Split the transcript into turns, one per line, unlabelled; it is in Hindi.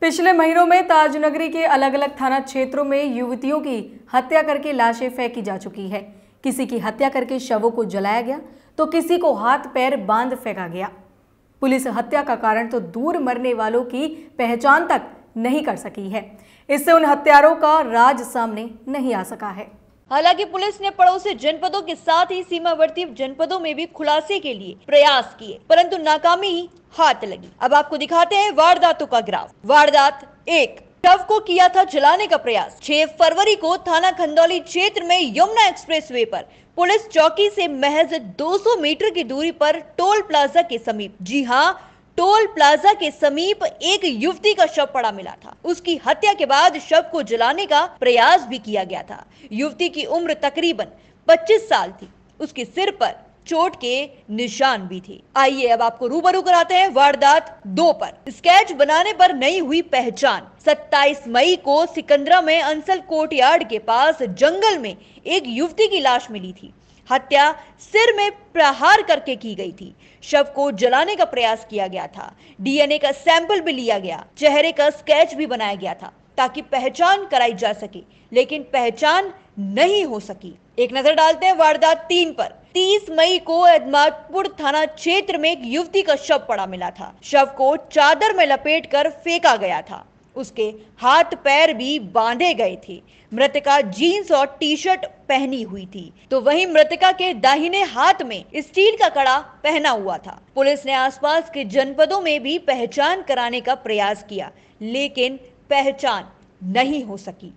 पिछले महीनों में ताजनगरी के अलग अलग थाना क्षेत्रों में युवतियों की हत्या करके लाशें फेंकी जा चुकी है किसी की हत्या करके शवों को जलाया गया तो किसी को हाथ पैर बांध फेंका गया पुलिस हत्या का कारण तो दूर मरने वालों की पहचान तक नहीं कर सकी है इससे उन हत्यारों का राज सामने नहीं आ सका है
हालांकि पुलिस ने पड़ोसी जनपदों के साथ ही सीमावर्ती जनपदों में भी खुलासे के लिए प्रयास किए परंतु नाकामी ही हाथ लगी अब आपको दिखाते हैं वारदातों का ग्राफ वारदात एक शव को किया था जलाने का प्रयास 6 फरवरी को थाना खंदौली क्षेत्र में यमुना एक्सप्रेसवे पर पुलिस चौकी से महज 200 मीटर की दूरी पर टोल प्लाजा के समीप जी हाँ टोल प्लाजा के समीप एक युवती का शव पड़ा मिला था उसकी हत्या के बाद शव को जलाने का प्रयास भी किया गया था युवती की उम्र तकरीबन 25 साल थी उसके सिर पर चोट के निशान भी थे आइए अब आपको रूबरू कराते हैं वारदात दो पर स्केच बनाने पर नई हुई पहचान 27 मई को सिकंदरा में अंसल कोर्टयार्ड के पास जंगल में एक युवती की लाश मिली थी हत्या सिर में प्रहार करके की गई थी शव को जलाने का प्रयास किया गया था डीएनए का सैंपल भी लिया गया चेहरे का स्केच भी बनाया गया था ताकि पहचान कराई जा सके लेकिन पहचान नहीं हो सकी एक नजर डालते हैं वारदात तीन पर 30 मई को एदमादपुर थाना क्षेत्र में एक युवती का शव पड़ा मिला था शव को चादर में लपेट कर फेंका गया था उसके हाथ पैर भी बांधे गए थे मृतका जीन्स और टी शर्ट पहनी हुई थी तो वहीं मृतका के दाहिने हाथ में स्टील का कड़ा पहना हुआ था पुलिस ने आसपास के जनपदों में भी पहचान कराने का प्रयास किया लेकिन पहचान नहीं हो सकी